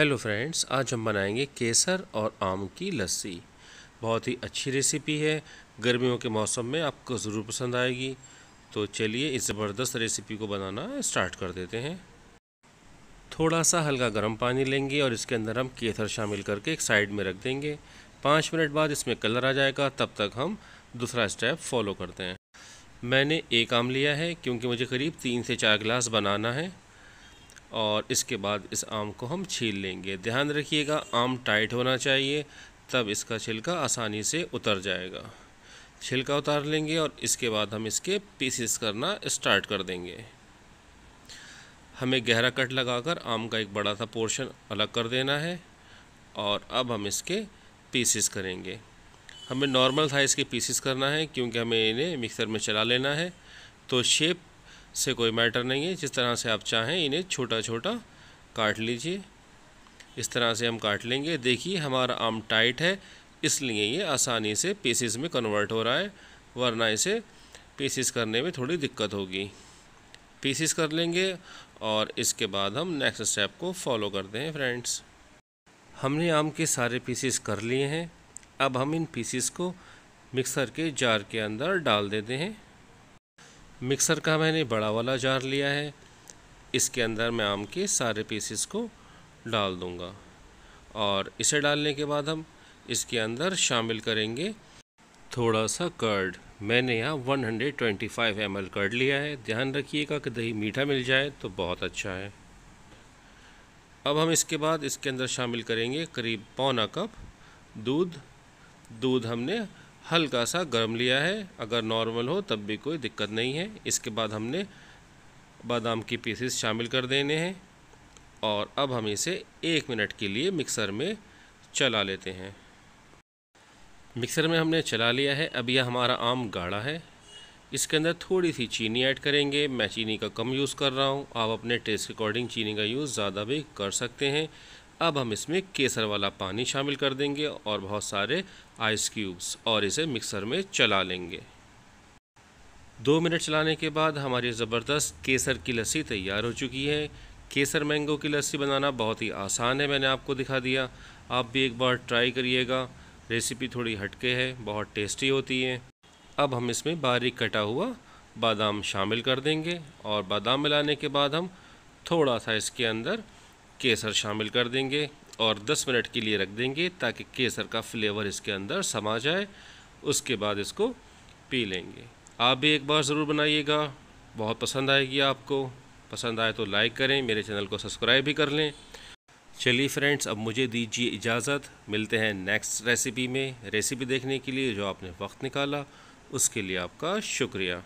hello friends आज हम बनाएंगे केसर और आम की लस्सी बहुत ही अच्छी रेसिपी है गर्मियों के मौसम में आपको ज़रूर पसंद आएगी तो चलिए इस ज़बरदस्त रेसिपी को बनाना स्टार्ट कर देते हैं थोड़ा सा हल्का गर्म पानी लेंगे और इसके अंदर हम केसर शामिल करके एक साइड में रख देंगे पाँच मिनट बाद इसमें कलर आ जाएगा तब तक हम दूसरा स्टेप फॉलो करते हैं मैंने एक आम लिया है क्योंकि मुझे करीब तीन से चार गिलास बनाना है और इसके बाद इस आम को हम छील लेंगे ध्यान रखिएगा आम टाइट होना चाहिए तब इसका छिलका आसानी से उतर जाएगा छिलका उतार लेंगे और इसके बाद हम इसके पीसेस करना स्टार्ट कर देंगे हमें गहरा कट लगाकर आम का एक बड़ा सा पोर्शन अलग कर देना है और अब हम इसके पीसेस करेंगे हमें नॉर्मल साइज़ के पीसेस करना है क्योंकि हमें इन्हें मिक्सर में चला लेना है तो शेप से कोई मैटर नहीं है जिस तरह से आप चाहें इन्हें छोटा छोटा काट लीजिए इस तरह से हम काट लेंगे देखिए हमारा आम टाइट है इसलिए ये आसानी से पीसीस में कन्वर्ट हो रहा है वरना इसे पीसीस करने में थोड़ी दिक्कत होगी पीसीस कर लेंगे और इसके बाद हम नेक्स्ट स्टेप को फॉलो करते हैं फ्रेंड्स हमने आम के सारे पीसीस कर लिए हैं अब हम इन पीसीस को मिक्सर के जार के अंदर डाल देते हैं मिक्सर का मैंने बड़ा वाला जार लिया है इसके अंदर मैं आम के सारे पीसेस को डाल दूँगा और इसे डालने के बाद हम इसके अंदर शामिल करेंगे थोड़ा सा कर्ड मैंने यहाँ 125 हंड्रेड कर्ड लिया है ध्यान रखिएगा कि दही मीठा मिल जाए तो बहुत अच्छा है अब हम इसके बाद इसके अंदर शामिल करेंगे करीब पौना कप दूध दूध हमने हल्का सा गर्म लिया है अगर नॉर्मल हो तब भी कोई दिक्कत नहीं है इसके बाद हमने बादाम की पीसेस शामिल कर देने हैं और अब हम इसे एक मिनट के लिए मिक्सर में चला लेते हैं मिक्सर में हमने चला लिया है अब यह हमारा आम गाढ़ा है इसके अंदर थोड़ी सी चीनी ऐड करेंगे मैं चीनी का कम यूज़ कर रहा हूँ आप अपने टेस्ट अकॉर्डिंग चीनी का यूज़ ज़्यादा भी कर सकते हैं अब हम इसमें केसर वाला पानी शामिल कर देंगे और बहुत सारे आइस क्यूब्स और इसे मिक्सर में चला लेंगे दो मिनट चलाने के बाद हमारी ज़बरदस्त केसर की लस्सी तैयार हो चुकी है केसर मैंगो की लस्सी बनाना बहुत ही आसान है मैंने आपको दिखा दिया आप भी एक बार ट्राई करिएगा रेसिपी थोड़ी हटके है बहुत टेस्टी होती है अब हम इसमें बारीक कटा हुआ बादाम शामिल कर देंगे और बादाम मिलाने के बाद हम थोड़ा सा इसके अंदर केसर शामिल कर देंगे और 10 मिनट के लिए रख देंगे ताकि केसर का फ्लेवर इसके अंदर समा जाए उसके बाद इसको पी लेंगे आप भी एक बार ज़रूर बनाइएगा बहुत पसंद आएगी आपको पसंद आए तो लाइक करें मेरे चैनल को सब्सक्राइब भी कर लें चलिए फ्रेंड्स अब मुझे दीजिए इजाज़त मिलते हैं नेक्स्ट रेसिपी में रेसिपी देखने के लिए जो आपने वक्त निकाला उसके लिए आपका शुक्रिया